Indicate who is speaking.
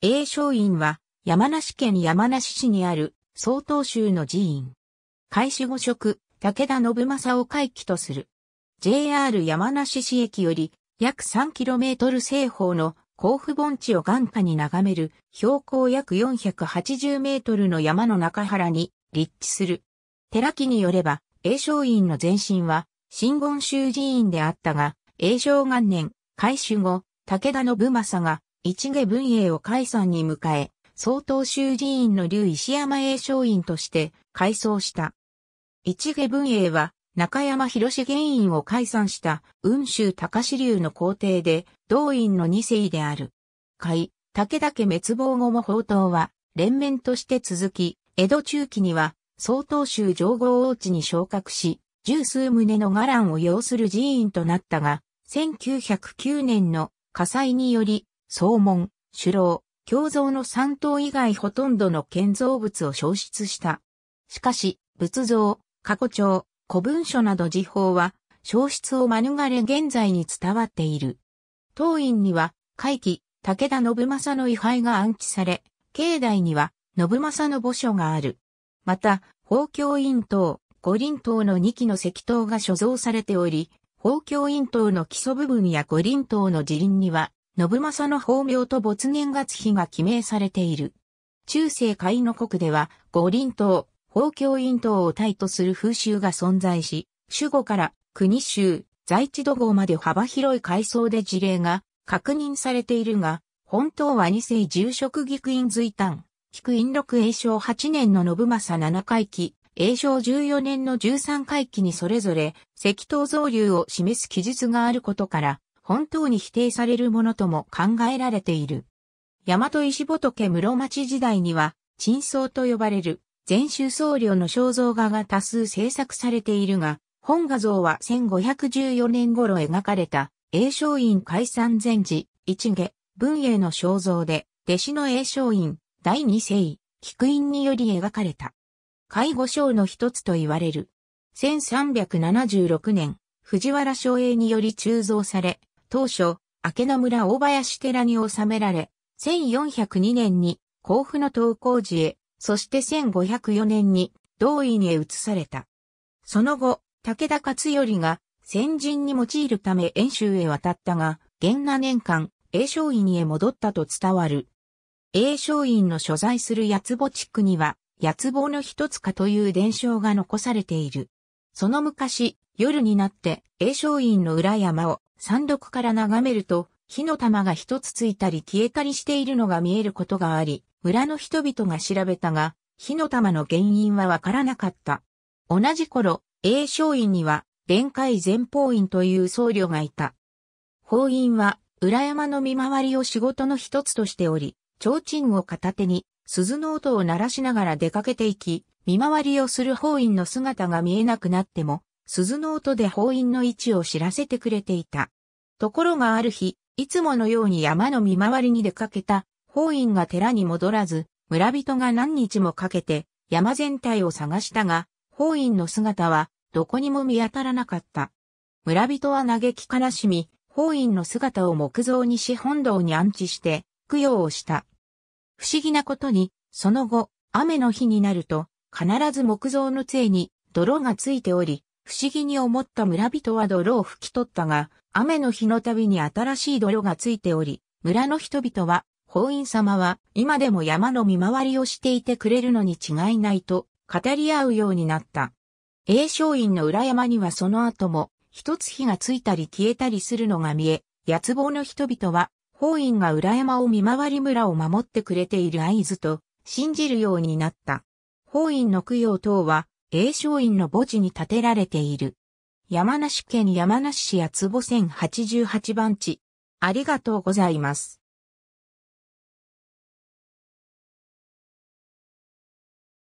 Speaker 1: 栄昌院は山梨県山梨市にある曹洞宗の寺院。開始五職、武田信正を回帰とする。JR 山梨市駅より約 3km 西方の甲府盆地を眼下に眺める標高約480メートルの山の中原に立地する。寺木によれば、栄昌院の前身は新言宗寺院であったが、栄昌元年、開始後、武田信正が一下文英を解散に迎え、総統州寺院の竜石山栄商院として改装した。一下文英は中山広重院を解散した雲州高志流の皇帝で同院の二世である。海、武田家滅亡後も宝刀は連綿として続き、江戸中期には総統州上皇王地に昇格し、十数棟の伽藍を要する寺院となったが、1909年の火災により総門、首楼、胸像の三島以外ほとんどの建造物を消失した。しかし、仏像、過去帳、古文書など時報は、消失を免れ現在に伝わっている。当院には、会期、武田信政の位牌が安置され、境内には、信政の墓所がある。また、法教院等、五輪等の二基の石塔が所蔵されており、法教院等の基礎部分や五輪等の辞輪には、信正の法名と没年月日が記名されている。中世海の国では、五輪島、法教院島を対とする風習が存在し、守護から国州、在地土豪まで幅広い階層で事例が確認されているが、本当は二世住職義区院随丹、菊院六栄章八年の信正七回帰、栄章十四年の十三回帰にそれぞれ、石頭造流を示す記述があることから、本当に否定されるものとも考えられている。大和石仏室町時代には、陳僧と呼ばれる禅宗僧侶の肖像画が多数制作されているが、本画像は1514年頃描かれた、栄昌院解散前時、一下、文英の肖像で、弟子の栄昌院、第二世、菊院により描かれた。介護章の一つと言われる。1376年、藤原昌栄により鋳造され、当初、明野村大林寺に収められ、1402年に甲府の東光寺へ、そして1504年に道院へ移された。その後、武田勝頼が先人に用いるため遠州へ渡ったが、元何年間、栄昌院へ戻ったと伝わる。栄昌院の所在する八坪地区には、八坪の一つかという伝承が残されている。その昔、夜になって、栄昌院の裏山を山麓から眺めると、火の玉が一つついたり消えたりしているのが見えることがあり、村の人々が調べたが、火の玉の原因はわからなかった。同じ頃、栄昌院には、弁海前方院という僧侶がいた。法院は、裏山の見回りを仕事の一つとしており、提灯を片手に、鈴の音を鳴らしながら出かけていき、見回りをする法院の姿が見えなくなっても、鈴の音で法院の位置を知らせてくれていた。ところがある日、いつものように山の見回りに出かけた、法院が寺に戻らず、村人が何日もかけて山全体を探したが、法院の姿はどこにも見当たらなかった。村人は嘆き悲しみ、法院の姿を木造にし本堂に安置して、供養をした。不思議なことに、その後、雨の日になると、必ず木造の杖に泥がついており、不思議に思った村人は泥を拭き取ったが、雨の日のたびに新しい泥がついており、村の人々は、法院様は今でも山の見回りをしていてくれるのに違いないと語り合うようになった。栄翔院の裏山にはその後も一つ火がついたり消えたりするのが見え、八つ棒の人々は法院が裏山を見回り村を守ってくれている合図と信じるようになった。法院の供養等は栄翔院の墓地に建てられている。山梨県山梨市八坪1088番地。ありがとうございます。